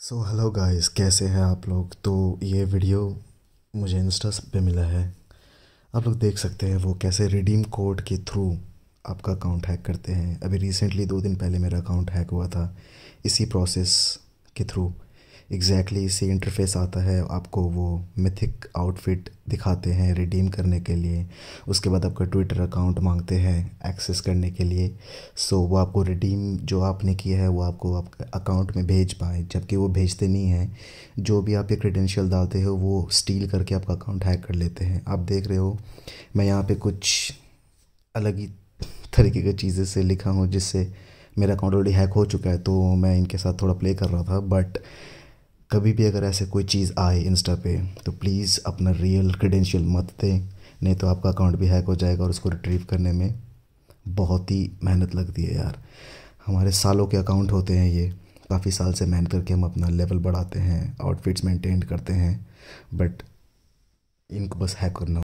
so hello guys कैसे हैं आप लोग तो ये वीडियो मुझे इंस्टा पे मिला है आप लोग देख सकते हैं वो कैसे रिडीम कोड के थ्रू आपका अकाउंट हैक करते हैं अभी रिसेंटली दो दिन पहले मेरा अकाउंट हैक हुआ था इसी प्रोसेस के थ्रू एग्जैक्टली exactly इसी इंटरफेस आता है आपको वो मिथिक आउटफिट दिखाते हैं रिडीम करने के लिए उसके बाद आपका ट्विटर अकाउंट मांगते हैं एक्सेस करने के लिए सो so, वो आपको रिडीम जो आपने किया है वो आपको आपके अकाउंट में भेज पाए जबकि वो भेजते नहीं हैं जो भी आप ये क्रेडेंशियल डालते हो वो स्टील करके आपका अकाउंट हैक कर लेते हैं आप देख रहे हो मैं यहाँ पर कुछ अलग ही तरीके की चीज़ें से लिखा हूँ जिससे मेरा अकाउंट ऑलरेडी हैक हो चुका है तो मैं इनके साथ थोड़ा प्ले कर रहा था बट कभी भी अगर ऐसे कोई चीज़ आए इंस्टा पे तो प्लीज़ अपना रियल क्रेडेंशियल मत दें नहीं तो आपका अकाउंट भी हैक हो जाएगा और उसको रिट्रीव करने में बहुत ही मेहनत लगती है यार हमारे सालों के अकाउंट होते हैं ये काफ़ी साल से मेहनत करके हम अपना लेवल बढ़ाते हैं आउटफिट्स मेंटेन करते हैं बट इनको बस हैक करना